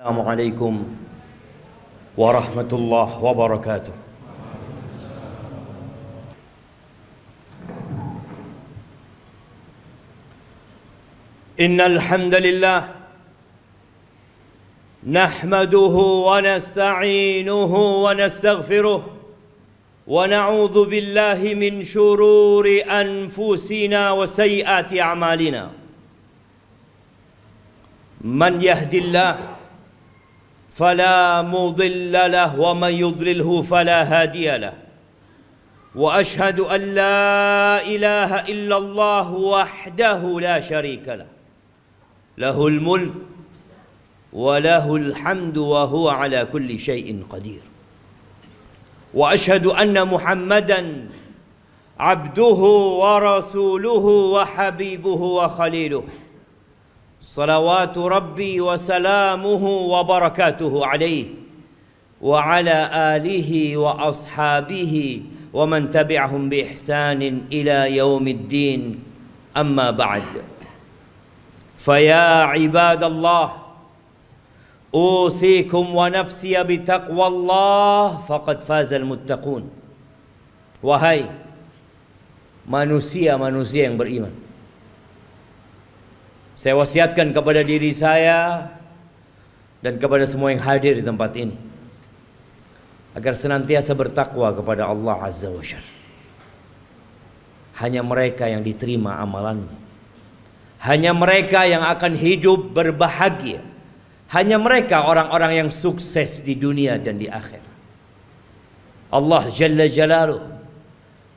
السلام عليكم ورحمة الله وبركاته إن الحمد لله نحمده ونستعينه ونستغفره ونعوذ بالله من شرور أنفسنا وسيئات أعمالنا من يهدي الله فلا مضل له ومن يضلله فلا هادي له واشهد ان لا اله الا الله وحده لا شريك له له الملك وله الحمد وهو على كل شيء قدير واشهد ان محمدا عبده ورسوله وحبيبه وخليله صلوات ربي وسلامه وبركاته عليه وعلى آله وأصحابه ومن تبعهم بإحسان إلى يوم الدين أما بعد فيا عباد الله أوصيكم ونفسي بتقوى الله فقد فاز المتقون وهي manusia-manusia yang beriman Saya wasiatkan kepada diri saya dan kepada semua yang hadir di tempat ini agar senantiasa bertakwa kepada Allah Azza wa Jalla. Hanya mereka yang diterima amalannya. Hanya mereka yang akan hidup berbahagia. Hanya mereka orang-orang yang sukses di dunia dan di akhirat. Allah Jalla Jalaluh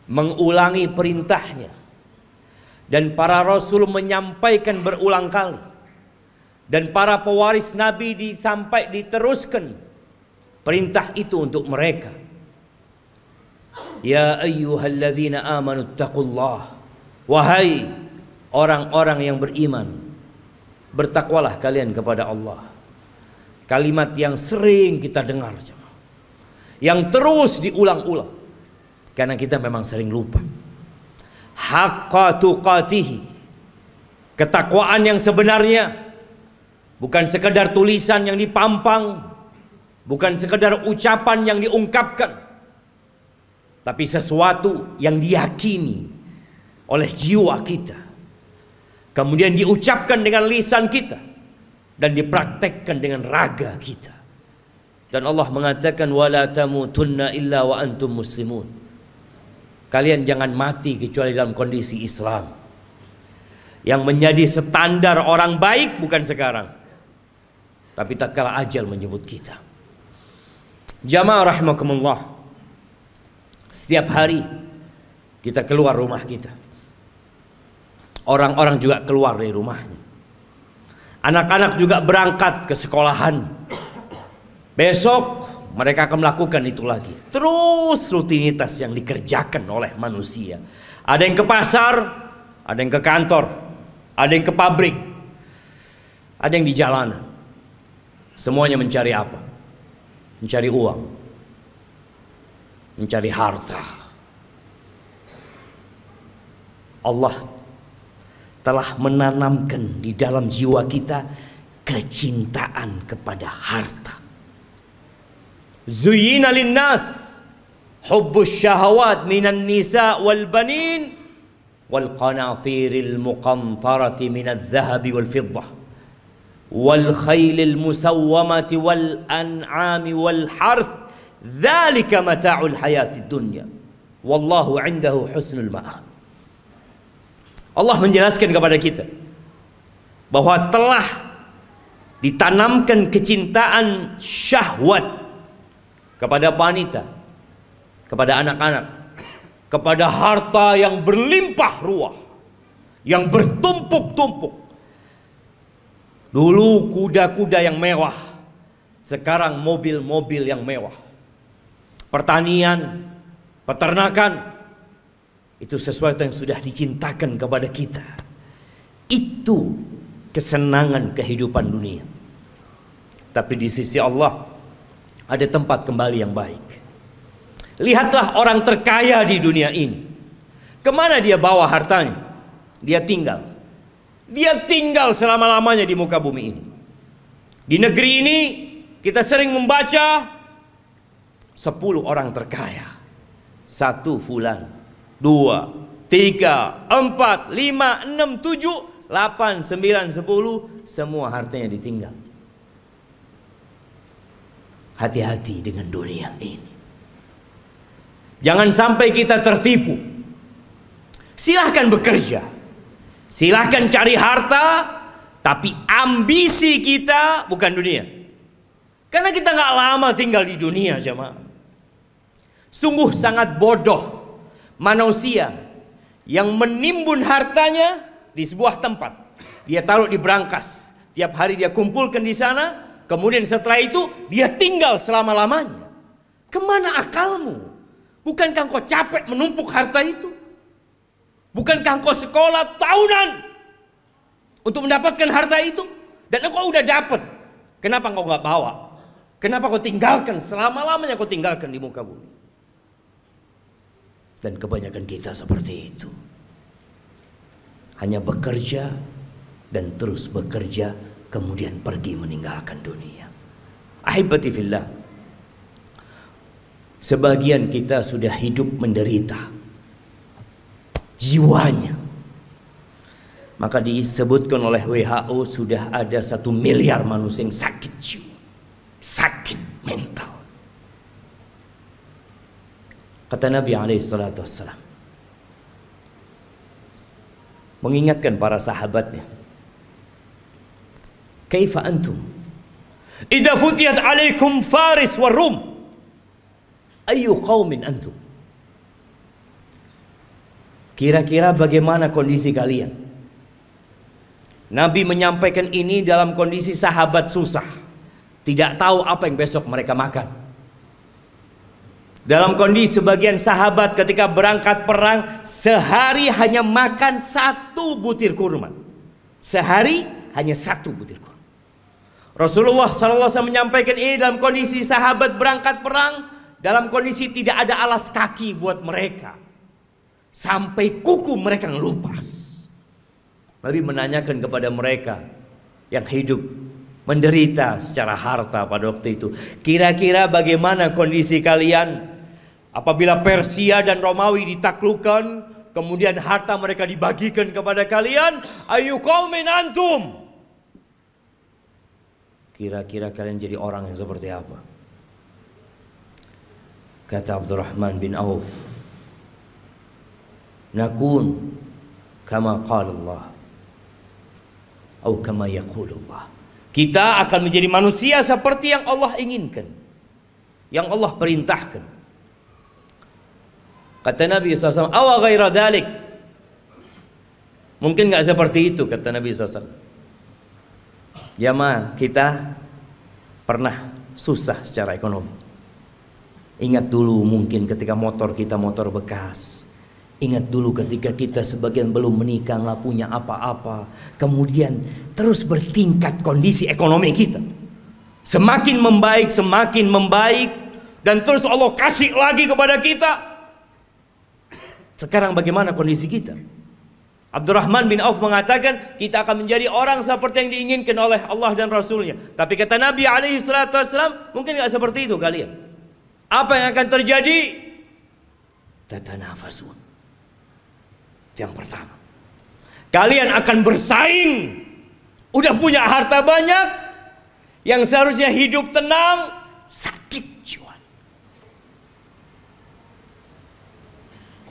mengulangi perintahnya dan para rasul menyampaikan berulang kali dan para pewaris nabi disampaikan diteruskan perintah itu untuk mereka ya ayyuhalladzina amanu taqullah wahai orang-orang yang beriman bertakwalah kalian kepada Allah kalimat yang sering kita dengar yang terus diulang-ulang karena kita memang sering lupa haqqa tuqatihi. Ketakwaan yang sebenarnya bukan sekedar tulisan yang dipampang, bukan sekedar ucapan yang diungkapkan, tapi sesuatu yang diyakini oleh jiwa kita. Kemudian diucapkan dengan lisan kita dan dipraktekkan dengan raga kita. Dan Allah mengatakan wala tamutunna illa wa antum muslimun. Kalian jangan mati kecuali dalam kondisi Islam. Yang menjadi standar orang baik bukan sekarang. Tapi tatkala ajal menyebut kita. Jamaah rahimakumullah. Setiap hari kita keluar rumah kita. Orang-orang juga keluar dari rumahnya. Anak-anak juga berangkat ke sekolahan. Besok mereka akan melakukan itu lagi. Terus rutinitas yang dikerjakan oleh manusia. Ada yang ke pasar, ada yang ke kantor, ada yang ke pabrik, ada yang di jalanan. Semuanya mencari apa? Mencari uang. Mencari harta. Allah telah menanamkan di dalam jiwa kita kecintaan kepada harta. Zuyina linnas hubbus syahawat minan nisa wal banin wal qanatiril muqantarati minadh dhahabi wal fiddah wal khailil musawwamati wal an'ami wal harth dzalika mata'ul hayatid dunya wallahu 'indahu husnul ma'ab Allah menjelaskan kepada kita bahwa telah ditanamkan kecintaan syahwat kepada wanita, kepada anak-anak, kepada harta yang berlimpah ruah, yang bertumpuk-tumpuk. Dulu kuda-kuda yang mewah, sekarang mobil-mobil yang mewah. Pertanian, peternakan, itu sesuatu yang sudah dicintakan kepada kita. Itu kesenangan kehidupan dunia. Tapi di sisi Allah, ada tempat kembali yang baik. Lihatlah orang terkaya di dunia ini. Kemana dia bawa hartanya? Dia tinggal. Dia tinggal selama-lamanya di muka bumi ini. Di negeri ini kita sering membaca sepuluh orang terkaya. Satu fulan, dua, tiga, empat, lima, enam, tujuh, delapan, sembilan, sepuluh. Semua hartanya ditinggal. Hati-hati dengan dunia ini. Jangan sampai kita tertipu. Silahkan bekerja. Silahkan cari harta. Tapi ambisi kita bukan dunia. Karena kita nggak lama tinggal di dunia jemaah. Sungguh sangat bodoh manusia yang menimbun hartanya di sebuah tempat. Dia taruh di brankas. Tiap hari dia kumpulkan di sana, Kemudian setelah itu dia tinggal selama-lamanya. Kemana akalmu? Bukankah kau capek menumpuk harta itu? Bukankah kau sekolah tahunan untuk mendapatkan harta itu? Dan engkau udah dapat. Kenapa kau nggak bawa? Kenapa kau tinggalkan selama-lamanya kau tinggalkan di muka bumi? Dan kebanyakan kita seperti itu. Hanya bekerja dan terus bekerja kemudian pergi meninggalkan dunia. Ahibati fillah. Sebagian kita sudah hidup menderita jiwanya. Maka disebutkan oleh WHO sudah ada satu miliar manusia yang sakit jiwa, sakit mental. Kata Nabi alaihi Mengingatkan para sahabatnya Kaifa antum? Idza futiyat alaikum Faris warum. Rum. Ayu qaumin antum? Kira-kira bagaimana kondisi kalian? Nabi menyampaikan ini dalam kondisi sahabat susah. Tidak tahu apa yang besok mereka makan. Dalam kondisi sebagian sahabat ketika berangkat perang sehari hanya makan satu butir kurma. Sehari hanya satu butir kurma. Rasulullah SAW menyampaikan ini dalam kondisi sahabat berangkat perang, dalam kondisi tidak ada alas kaki buat mereka. Sampai kuku mereka ngelupas. Nabi menanyakan kepada mereka yang hidup menderita secara harta pada waktu itu. Kira-kira bagaimana kondisi kalian apabila Persia dan Romawi ditaklukkan, kemudian harta mereka dibagikan kepada kalian, ayu kaumin antum. Kira-kira kalian jadi orang yang seperti apa? Kata Abdurrahman bin Auf, "Nakun kama qala Allah." Atau kama yaqulu Kita akan menjadi manusia seperti yang Allah inginkan. Yang Allah perintahkan. Kata Nabi SAW, Awa ghaira dalik. Mungkin nggak seperti itu, kata Nabi SAW. Ya Jamaah, kita pernah susah secara ekonomi. Ingat dulu mungkin ketika motor kita motor bekas. Ingat dulu ketika kita sebagian belum menikah nggak punya apa-apa. Kemudian terus bertingkat kondisi ekonomi kita. Semakin membaik, semakin membaik. Dan terus Allah kasih lagi kepada kita. Sekarang bagaimana kondisi kita? Abdurrahman bin Auf mengatakan kita akan menjadi orang seperti yang diinginkan oleh Allah dan Rasulnya. Tapi kata Nabi alaihi salatu mungkin nggak seperti itu kalian. Apa yang akan terjadi? Nafasun? Yang pertama. Kalian akan bersaing. Udah punya harta banyak. Yang seharusnya hidup tenang. Sakit jiwa.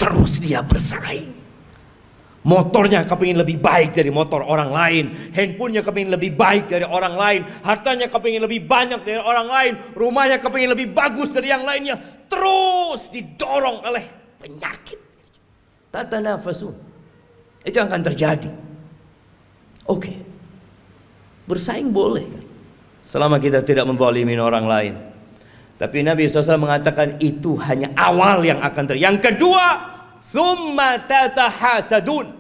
Terus dia bersaing Motornya kepingin lebih baik dari motor orang lain. Handphonenya kepingin lebih baik dari orang lain. Hartanya kepingin lebih banyak dari orang lain. Rumahnya kepingin lebih bagus dari yang lainnya. Terus didorong oleh penyakit. Tata nafasun. Itu akan terjadi. Oke. Bersaing boleh kan? Selama kita tidak menzalimin orang lain. Tapi Nabi SAW mengatakan itu hanya awal yang akan terjadi. Yang kedua, Thumma tatahasadun.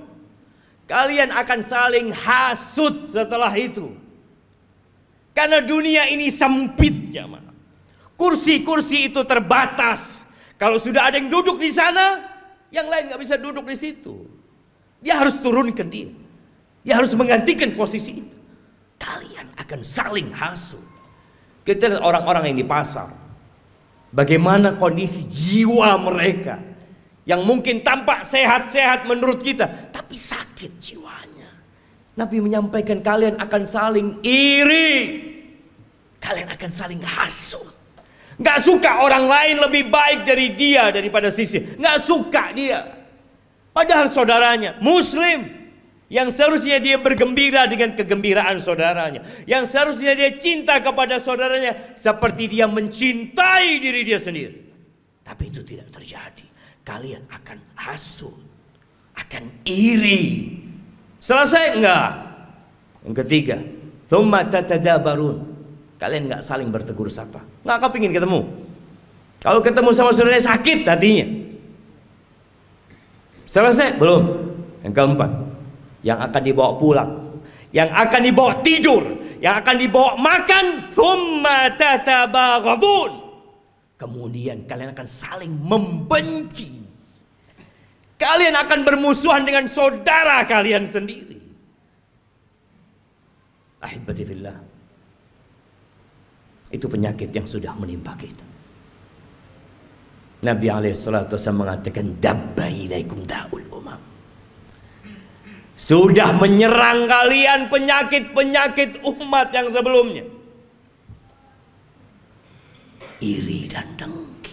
Kalian akan saling hasut setelah itu. Karena dunia ini sempit, Kursi-kursi itu terbatas. Kalau sudah ada yang duduk di sana, yang lain nggak bisa duduk di situ. Dia harus turunkan dia. Dia harus menggantikan posisi itu. Kalian akan saling hasut. Kita lihat orang-orang yang di pasar. Bagaimana kondisi jiwa mereka yang mungkin tampak sehat-sehat menurut kita, tapi sakit jiwanya. Nabi menyampaikan kalian akan saling iri. Kalian akan saling hasut. Gak suka orang lain lebih baik dari dia daripada sisi. Gak suka dia. Padahal saudaranya muslim. Yang seharusnya dia bergembira dengan kegembiraan saudaranya. Yang seharusnya dia cinta kepada saudaranya. Seperti dia mencintai diri dia sendiri. Tapi itu tidak terjadi kalian akan hasut, akan iri. Selesai enggak? Yang ketiga, thumma barun, Kalian enggak saling bertegur sapa. Enggak kepingin ketemu. Kalau ketemu sama saudaranya sakit hatinya. Selesai belum? Yang keempat, yang akan dibawa pulang, yang akan dibawa tidur, yang akan dibawa makan, thumma barun. Kemudian kalian akan saling membenci. Kalian akan bermusuhan dengan saudara kalian sendiri. Ahibati Itu penyakit yang sudah menimpa kita. Nabi SAW mengatakan Dabbailaikum da'ul umam Sudah menyerang kalian penyakit-penyakit umat yang sebelumnya Iri dan dengki.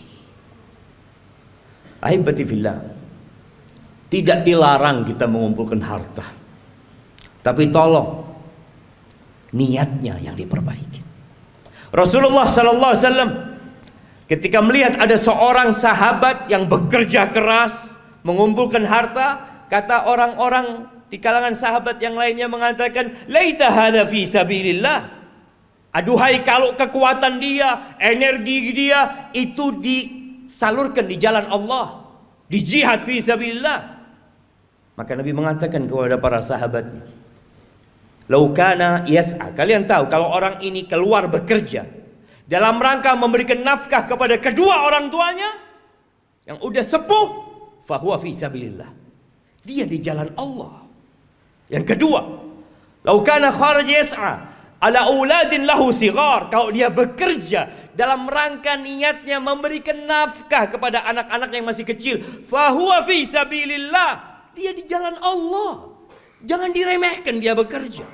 Ahibati fillah. Tidak dilarang kita mengumpulkan harta. Tapi tolong niatnya yang diperbaiki. Rasulullah sallallahu alaihi wasallam ketika melihat ada seorang sahabat yang bekerja keras mengumpulkan harta, kata orang-orang di kalangan sahabat yang lainnya mengatakan, "Laita hadza fi sabilillah." Aduhai kalau kekuatan dia, energi dia itu disalurkan di jalan Allah, di jihad fi sabilillah. Maka Nabi mengatakan kepada para sahabatnya, "Laukana yas'a." Kalian tahu kalau orang ini keluar bekerja dalam rangka memberikan nafkah kepada kedua orang tuanya yang udah sepuh, fahuwa fi sabilillah. Dia di jalan Allah. Yang kedua, "Laukana kharaja yas'a." ala uladin lahu sigar kalau dia bekerja dalam rangka niatnya memberikan nafkah kepada anak-anak yang masih kecil fahuwa fi sabilillah dia di jalan Allah jangan diremehkan dia bekerja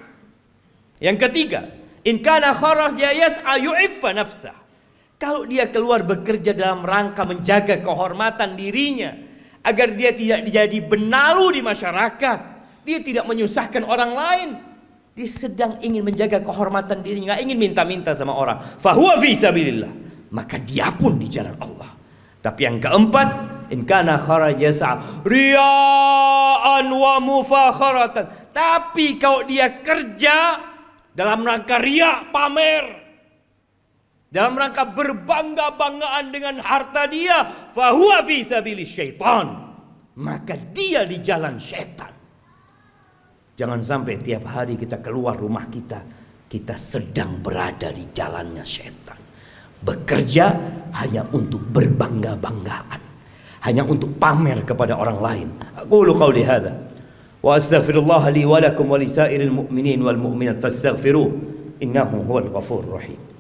yang ketiga in kana kharaj ya yas'a yu'iffa nafsah kalau dia keluar bekerja dalam rangka menjaga kehormatan dirinya agar dia tidak jadi benalu di masyarakat dia tidak menyusahkan orang lain dia sedang ingin menjaga kehormatan diri, nggak ingin minta-minta sama orang. Fahuwa fi sabilillah. Maka dia pun di jalan Allah. Tapi yang keempat, in kana kharaja ria'an wa mufakharatan. Tapi kalau dia kerja dalam rangka ria pamer dalam rangka berbangga-banggaan dengan harta dia fahuwa fi sabilillah syaitan maka dia di jalan syaitan Jangan sampai tiap hari kita keluar rumah kita, kita sedang berada di jalannya setan. Bekerja hanya untuk berbangga-banggaan, hanya untuk pamer kepada orang lain. Aku lu kau lihada. Wa astaghfirullah li wa wa mu'minin wal mu'minat fastaghfiruh innahu huwal ghafur rahim.